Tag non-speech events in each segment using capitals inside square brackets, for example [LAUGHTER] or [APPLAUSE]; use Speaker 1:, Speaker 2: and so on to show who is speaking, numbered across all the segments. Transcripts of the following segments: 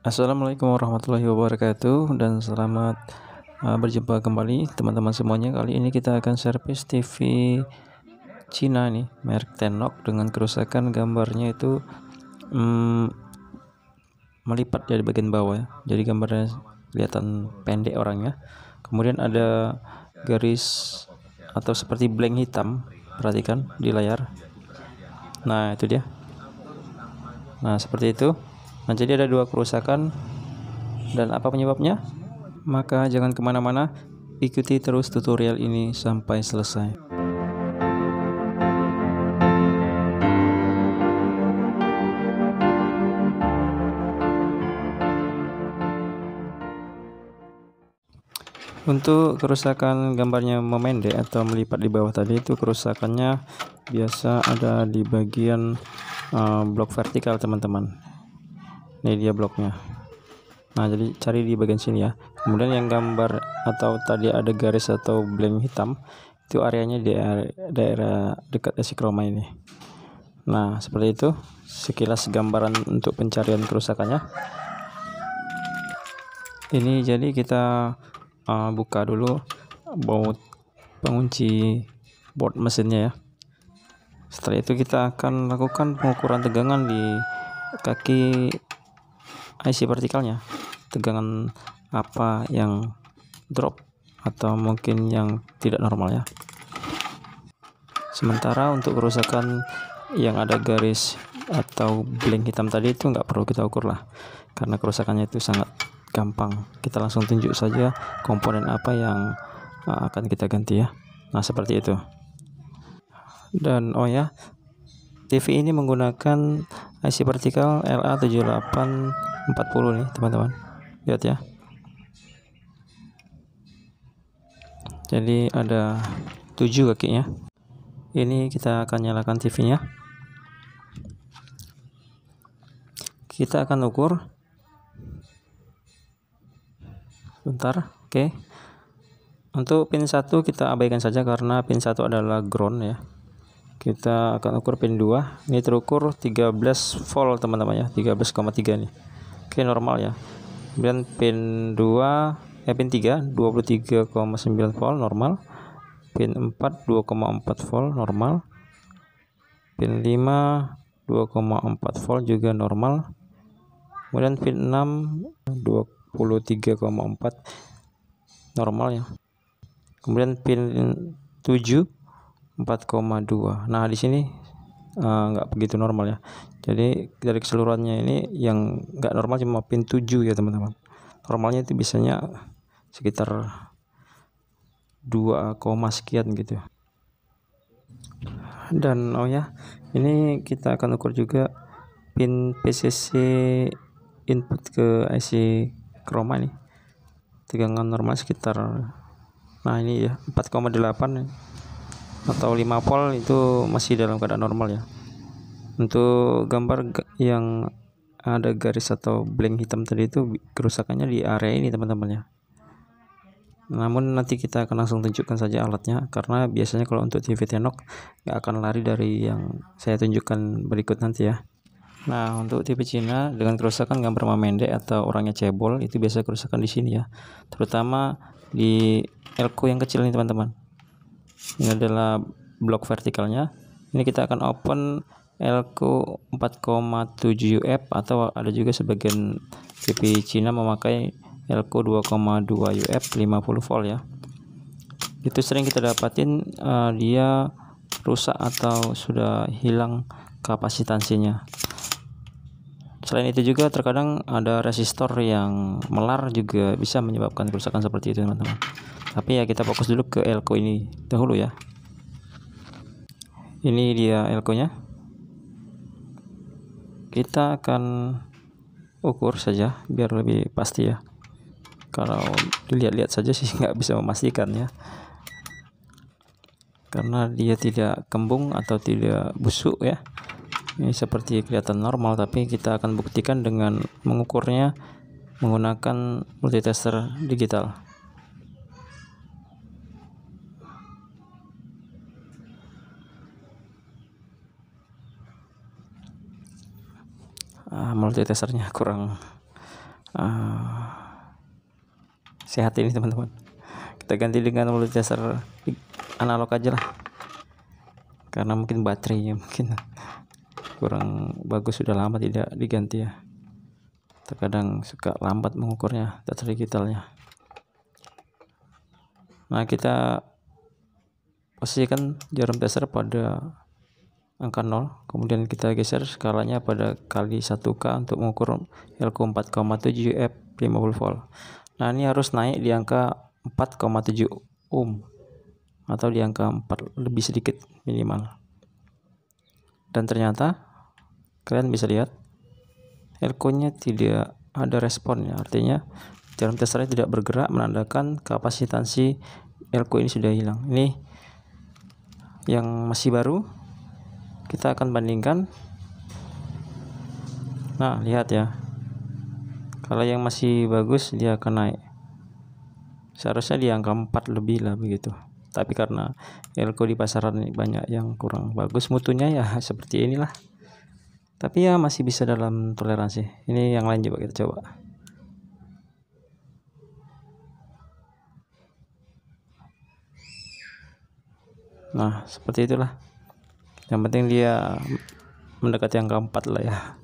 Speaker 1: Assalamualaikum warahmatullahi wabarakatuh dan selamat uh, berjumpa kembali teman-teman semuanya. Kali ini kita akan servis TV Cina nih, merek Tenok dengan kerusakan gambarnya itu um, melipat dari bagian bawah ya. Jadi gambarnya kelihatan pendek orangnya. Kemudian ada garis atau seperti blank hitam, perhatikan di layar. Nah, itu dia. Nah, seperti itu Nah, jadi ada dua kerusakan dan apa penyebabnya? Maka jangan kemana-mana, ikuti terus tutorial ini sampai selesai. Untuk kerusakan gambarnya memendek atau melipat di bawah tadi itu kerusakannya biasa ada di bagian uh, blok vertikal teman-teman ini dia bloknya nah jadi cari di bagian sini ya kemudian yang gambar atau tadi ada garis atau blank hitam itu areanya di daerah dekat esikroma ini nah seperti itu sekilas gambaran untuk pencarian kerusakannya ini jadi kita uh, buka dulu baut pengunci board mesinnya ya setelah itu kita akan lakukan pengukuran tegangan di kaki IC vertikalnya tegangan apa yang drop atau mungkin yang tidak normal ya sementara untuk kerusakan yang ada garis atau blank hitam tadi itu nggak perlu kita ukur lah karena kerusakannya itu sangat gampang kita langsung tunjuk saja komponen apa yang eh, akan kita ganti ya nah seperti itu dan oh ya TV ini menggunakan IC partikel LA78 40 nih teman-teman lihat ya jadi ada 7 kakinya ini kita akan nyalakan TV nya kita akan ukur bentar oke okay. untuk pin 1 kita abaikan saja karena pin 1 adalah ground ya kita akan ukur pin 2 ini terukur 13 volt teman-teman ya 13,3 nih Oke normal ya kemudian pin 2 eh pin 3 23,9 volt normal pin 4 2,4 volt normal pin 5 2,4 volt juga normal kemudian pin 6 23,4 normal ya kemudian pin 7 4,2 nah di sini Eh, nggak uh, begitu normal ya jadi dari keseluruhannya ini yang nggak normal cuma pin 7 ya teman-teman normalnya itu biasanya sekitar 2, sekian gitu dan oh ya ini kita akan ukur juga pin PCC input ke IC chroma ini tegangan normal sekitar nah ini ya 4,8 atau 5 volt itu masih dalam keadaan normal ya untuk gambar yang ada garis atau blank hitam tadi itu kerusakannya di area ini teman-teman ya namun nanti kita akan langsung tunjukkan saja alatnya karena biasanya kalau untuk TV Tenok nggak akan lari dari yang saya tunjukkan berikut nanti ya nah untuk TV Cina dengan kerusakan gambar memendek atau orangnya cebol itu biasa kerusakan di sini ya terutama di elko yang kecil ini teman-teman ini adalah blok vertikalnya ini kita akan open elko 47 uf atau ada juga sebagian TV Cina memakai elko 2,2 UF 50 volt ya itu sering kita dapatin uh, dia rusak atau sudah hilang kapasitansinya Selain itu juga terkadang ada resistor yang melar juga bisa menyebabkan kerusakan seperti itu teman-teman. Tapi ya kita fokus dulu ke elko ini dahulu ya. Ini dia elkonya. Kita akan ukur saja biar lebih pasti ya. Kalau dilihat-lihat saja sih [LAUGHS] nggak bisa memastikan ya. Karena dia tidak kembung atau tidak busuk ya ini seperti kelihatan normal tapi kita akan buktikan dengan mengukurnya menggunakan multitester digital uh, ah, multitesternya kurang uh, sehat ini teman-teman kita ganti dengan multitester analog aja lah karena mungkin baterainya mungkin kurang bagus sudah lama tidak diganti ya terkadang suka lambat mengukurnya touch digitalnya nah kita posisikan jarum tester pada angka 0 kemudian kita geser skalanya pada kali 1K untuk mengukur LQ 4,7 F 50 volt nah ini harus naik di angka 4,7 ohm atau di angka 4 lebih sedikit minimal dan ternyata kalian bisa lihat elko-nya tidak ada respon ya artinya jarum testernya tidak bergerak menandakan kapasitansi elko ini sudah hilang ini yang masih baru kita akan bandingkan nah lihat ya kalau yang masih bagus dia akan naik seharusnya di angka 4 lebih lah begitu tapi karena elko di pasaran banyak yang kurang bagus mutunya ya [LAUGHS] seperti inilah tapi ya masih bisa dalam toleransi ini yang lain juga kita coba nah seperti itulah yang penting dia mendekati yang keempat lah ya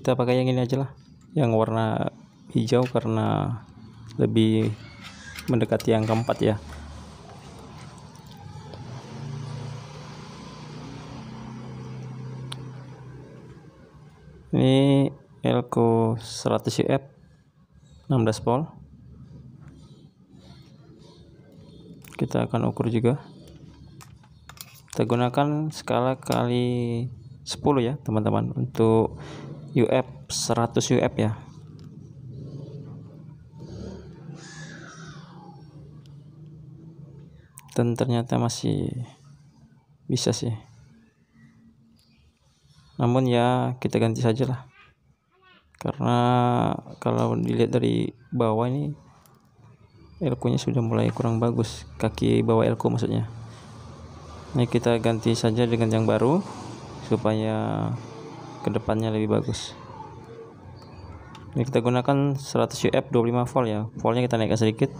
Speaker 1: kita pakai yang ini aja lah yang warna hijau karena lebih mendekati yang keempat ya ini elko 100 UF 16 volt kita akan ukur juga kita gunakan skala kali 10 ya teman-teman untuk UF 100 UF ya dan ternyata masih bisa sih namun ya kita ganti saja lah. karena kalau dilihat dari bawah ini elkonya sudah mulai kurang bagus kaki bawah elko maksudnya ini kita ganti saja dengan yang baru supaya kedepannya lebih bagus ini kita gunakan 100 UF 25 volt ya voltnya kita naikkan sedikit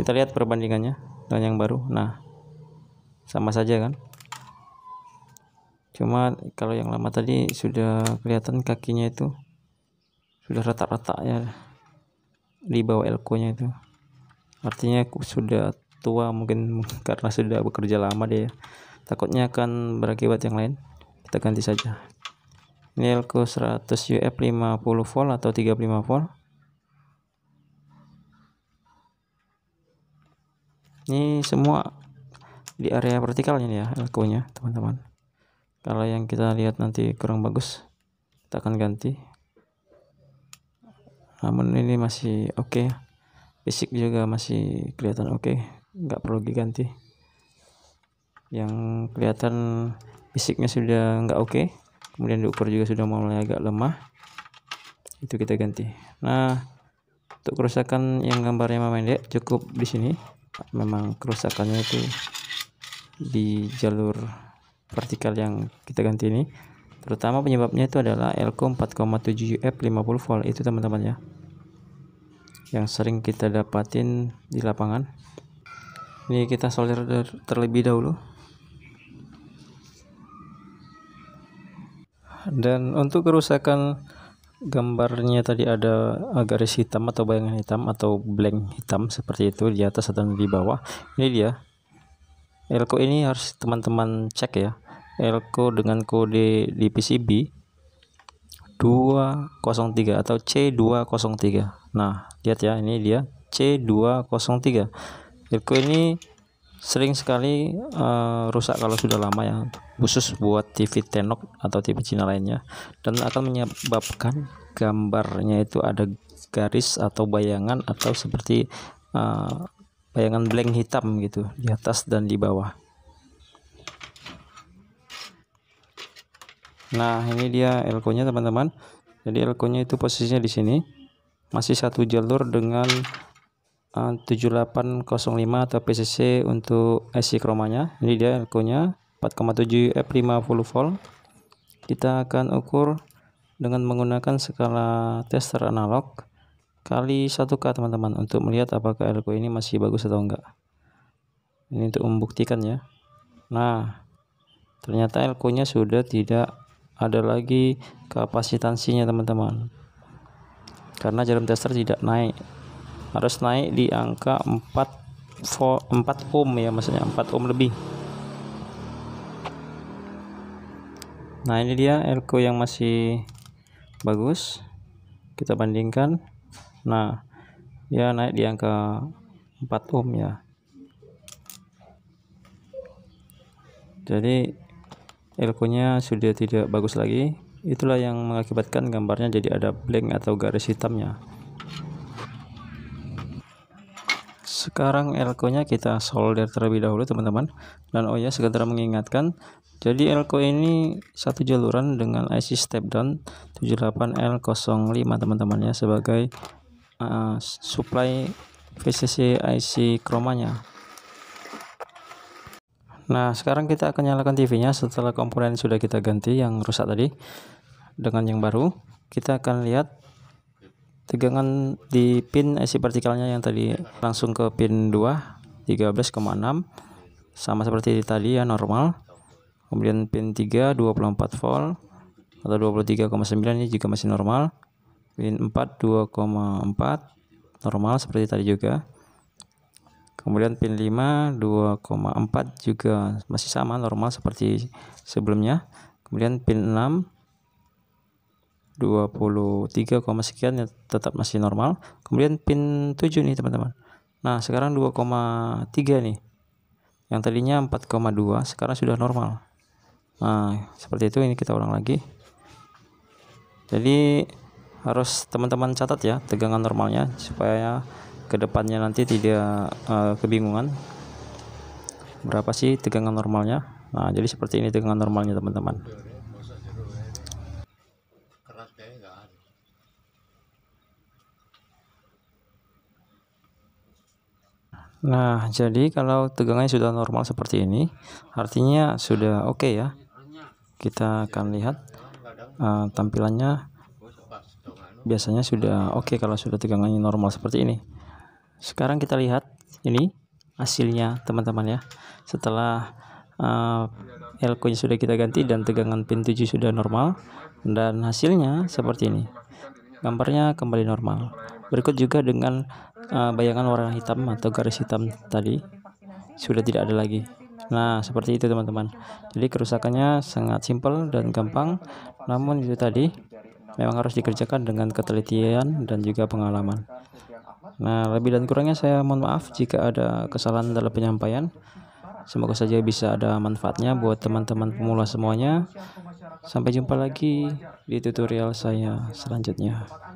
Speaker 1: kita lihat perbandingannya dengan yang baru nah sama saja kan cuma kalau yang lama tadi sudah kelihatan kakinya itu sudah retak-retak ya di bawah elko nya itu artinya sudah tua mungkin [LAUGHS] karena sudah bekerja lama dia ya. takutnya akan berakibat yang lain kita ganti saja Nilku 100 UF 50 volt atau 35 volt. Ini semua di area vertikalnya nih ya elko-nya, teman-teman. Kalau yang kita lihat nanti kurang bagus, kita akan ganti. Namun ini masih oke okay. Fisik juga masih kelihatan oke, okay. nggak perlu diganti. Yang kelihatan fisiknya sudah nggak oke. Okay kemudian diukur juga sudah mulai agak lemah itu kita ganti nah untuk kerusakan yang gambarnya memendek cukup di sini memang kerusakannya itu di jalur vertikal yang kita ganti ini terutama penyebabnya itu adalah elko 4,7 UF 50 volt itu teman-teman ya yang sering kita dapatin di lapangan ini kita solder terlebih dahulu dan untuk kerusakan gambarnya tadi ada garis hitam atau bayangan hitam atau blank hitam seperti itu di atas atau di bawah ini dia elko ini harus teman-teman cek ya elko dengan kode di PCB 203 atau C203 nah lihat ya ini dia C203 elko ini sering sekali uh, rusak kalau sudah lama ya khusus buat TV Tenok atau TV Cina lainnya dan akan menyebabkan gambarnya itu ada garis atau bayangan atau seperti uh, bayangan blank hitam gitu di atas dan di bawah nah ini dia elko nya teman-teman jadi elko nya itu posisinya di sini masih satu jalur dengan 7805 eh, atau PCC untuk IC kromanya ini dia elko-nya 4,7 F50 volt kita akan ukur dengan menggunakan skala tester analog kali 1K teman-teman untuk melihat apakah elko ini masih bagus atau enggak ini untuk membuktikan ya nah ternyata elko nya sudah tidak ada lagi kapasitansinya teman-teman karena jarum tester tidak naik harus naik di angka 4 4 ohm ya maksudnya 4 ohm lebih nah ini dia elko yang masih bagus kita bandingkan nah ya naik di angka 4 ohm ya jadi elkonya sudah tidak bagus lagi itulah yang mengakibatkan gambarnya jadi ada blank atau garis hitamnya sekarang elko nya kita solder terlebih dahulu teman-teman dan oh ya sekedar mengingatkan jadi elko ini satu jaluran dengan IC step down 78L05 teman-teman ya sebagai uh, supply VCC IC kromanya nah sekarang kita akan nyalakan TV nya setelah komponen sudah kita ganti yang rusak tadi dengan yang baru kita akan lihat tegangan di pin eh, IC partikelnya yang tadi langsung ke pin 2 13,6 sama seperti tadi ya normal kemudian pin 3 24 volt atau 23,9 ini juga masih normal pin 4 2,4 normal seperti tadi juga kemudian pin 5 2,4 juga masih sama normal seperti sebelumnya kemudian pin 6 23, sekian ya tetap masih normal. Kemudian pin 7 nih teman-teman. Nah, sekarang 2,3 nih. Yang tadinya 4,2 sekarang sudah normal. Nah, seperti itu ini kita ulang lagi. Jadi harus teman-teman catat ya tegangan normalnya supaya kedepannya nanti tidak uh, kebingungan berapa sih tegangan normalnya. Nah, jadi seperti ini tegangan normalnya teman-teman. Nah, jadi kalau tegangannya sudah normal seperti ini, artinya sudah oke okay ya. Kita akan lihat uh, tampilannya. Biasanya sudah oke okay kalau sudah tegangannya normal seperti ini. Sekarang kita lihat ini hasilnya teman-teman ya. Setelah uh, eh, elko-nya sudah kita ganti dan tegangan pin 7 sudah normal dan hasilnya seperti ini. Gambarnya kembali normal. Berikut juga dengan uh, bayangan warna hitam atau garis hitam tadi sudah tidak ada lagi. Nah, seperti itu teman-teman. Jadi kerusakannya sangat simpel dan gampang, namun itu tadi memang harus dikerjakan dengan ketelitian dan juga pengalaman. Nah, lebih dan kurangnya saya mohon maaf jika ada kesalahan dalam penyampaian. Semoga saja bisa ada manfaatnya buat teman-teman pemula semuanya. Sampai jumpa lagi di tutorial saya selanjutnya.